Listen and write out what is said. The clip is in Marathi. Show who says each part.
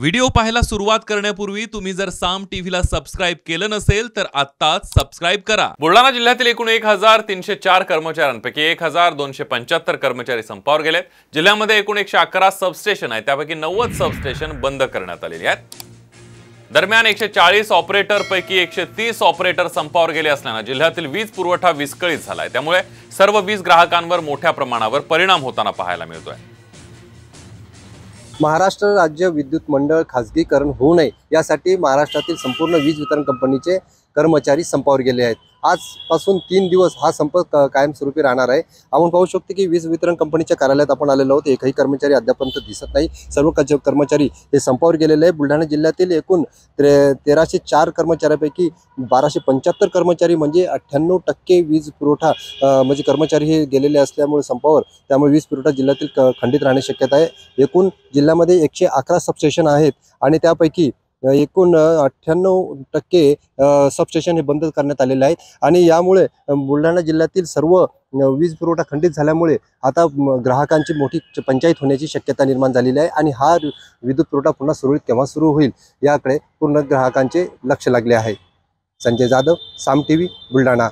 Speaker 1: व्हिडिओ पाहायला सुरुवात करण्यापूर्वी तुम्ही जर साम टीव्हीला सबस्क्राईब केलं नसेल तर आता सबस्क्राईब करा बुलढाणा जिल्ह्यातील एकूण एक हजार तीनशे चार कर्मचाऱ्यांपैकी एक हजार दोनशे पंच्याहत्तर कर्मचारी संपावर गेलेत जिल्ह्यामध्ये एकूण एकशे अकरा सबस्टेशन आहेत त्यापैकी नव्वद सबस्टेशन बंद करण्यात आलेली आहेत दरम्यान एकशे चाळीस ऑपरेटरपैकी एकशे तीस ऑपरेटर संपावर गेले असल्यानं जिल्ह्यातील वीज पुरवठा विस्कळीत झालाय त्यामुळे सर्व वीज ग्राहकांवर मोठ्या प्रमाणावर परिणाम होताना पाहायला मिळतोय
Speaker 2: महाराष्ट्र राज्य विद्युत मंडळ खाजगीकरण होऊ नये यासाठी महाराष्ट्रातील संपूर्ण वीज वितरण कंपनीचे कर्मचारी संपावर गेले आहेत आजपासून तीन दिवस हा संप कायमस्वरूपी राहणार आहे आपण पाहू शकतो की वीज वितरण कंपनीच्या कार्यालयात आपण आलेलो आहोत एकही कर्मचारी अद्यापर्यंत दिसत नाही सर्व कर्मचारी हे संपावर गेलेले आहे बुलढाणा जिल्ह्यातील एकूण त्रे तेराशे चार कर्मचाऱ्यापैकी बाराशे पंच्याहत्तर कर्मचारी म्हणजे अठ्ठ्याण्णव टक्के वीज पुरवठा म्हणजे कर्मचारी हे गेलेले असल्यामुळे संपावर त्यामुळे वीज पुरवठा जिल्ह्यातील खंडित राहण्याची शक्यता आहे एकूण जिल्ह्यामध्ये एकशे अकरा सबस्टेशन आहेत आणि त्यापैकी एकूण अठ्ठ्याण्णव टक्के सबस्टेशन हे बंद करण्यात आलेले आहेत आणि यामुळे बुलढाणा जिल्ह्यातील सर्व वीज पुरवठा खंडित झाल्यामुळे आता ग्राहकांची मोठी पंचायत होण्याची शक्यता निर्माण झालेली आहे आणि हा विद्युत पुरवठा पुन्हा सुरळीत केव्हा सुरू होईल याकडे पूर्ण ग्राहकांचे लक्ष लागले आहे संजय जाधव साम टी बुलढाणा